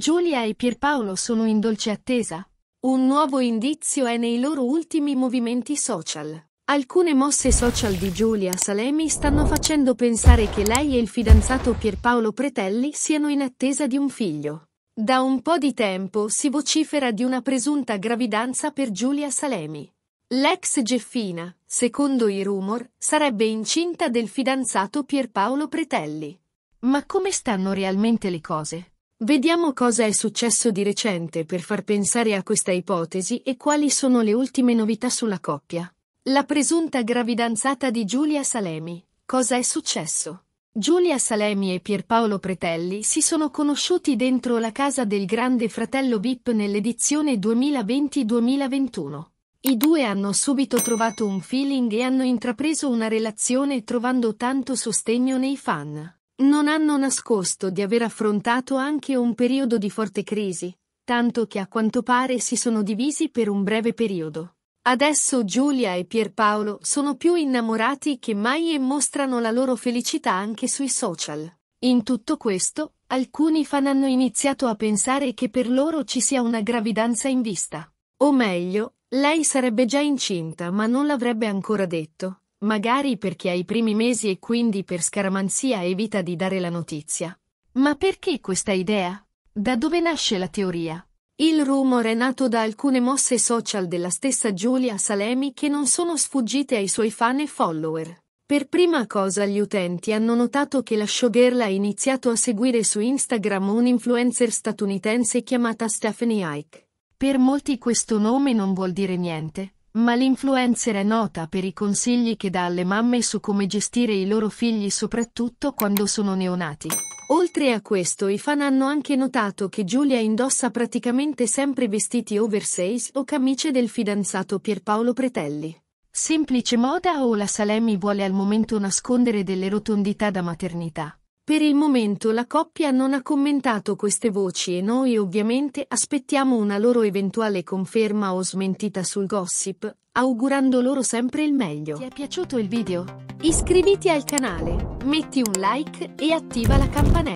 Giulia e Pierpaolo sono in dolce attesa. Un nuovo indizio è nei loro ultimi movimenti social. Alcune mosse social di Giulia Salemi stanno facendo pensare che lei e il fidanzato Pierpaolo Pretelli siano in attesa di un figlio. Da un po' di tempo si vocifera di una presunta gravidanza per Giulia Salemi. L'ex Geffina, secondo i rumor, sarebbe incinta del fidanzato Pierpaolo Pretelli. Ma come stanno realmente le cose? Vediamo cosa è successo di recente per far pensare a questa ipotesi e quali sono le ultime novità sulla coppia. La presunta gravidanzata di Giulia Salemi. Cosa è successo? Giulia Salemi e Pierpaolo Pretelli si sono conosciuti dentro la casa del grande fratello Bip nell'edizione 2020-2021. I due hanno subito trovato un feeling e hanno intrapreso una relazione trovando tanto sostegno nei fan non hanno nascosto di aver affrontato anche un periodo di forte crisi, tanto che a quanto pare si sono divisi per un breve periodo. Adesso Giulia e Pierpaolo sono più innamorati che mai e mostrano la loro felicità anche sui social. In tutto questo, alcuni fan hanno iniziato a pensare che per loro ci sia una gravidanza in vista. O meglio, lei sarebbe già incinta ma non l'avrebbe ancora detto, magari perché ai primi mesi e quindi per scaramanzia evita di dare la notizia. Ma perché questa idea? Da dove nasce la teoria? Il rumore è nato da alcune mosse social della stessa Giulia Salemi che non sono sfuggite ai suoi fan e follower. Per prima cosa gli utenti hanno notato che la showgirl ha iniziato a seguire su Instagram un influencer statunitense chiamata Stephanie Ike. Per molti questo nome non vuol dire niente, ma l'influencer è nota per i consigli che dà alle mamme su come gestire i loro figli soprattutto quando sono neonati. Oltre a questo i fan hanno anche notato che Giulia indossa praticamente sempre vestiti oversize o camicie del fidanzato Pierpaolo Pretelli. Semplice moda o la Salemi vuole al momento nascondere delle rotondità da maternità. Per il momento la coppia non ha commentato queste voci e noi ovviamente aspettiamo una loro eventuale conferma o smentita sul gossip, augurando loro sempre il meglio. Ti è piaciuto il video? Iscriviti al canale, metti un like e attiva la campanella.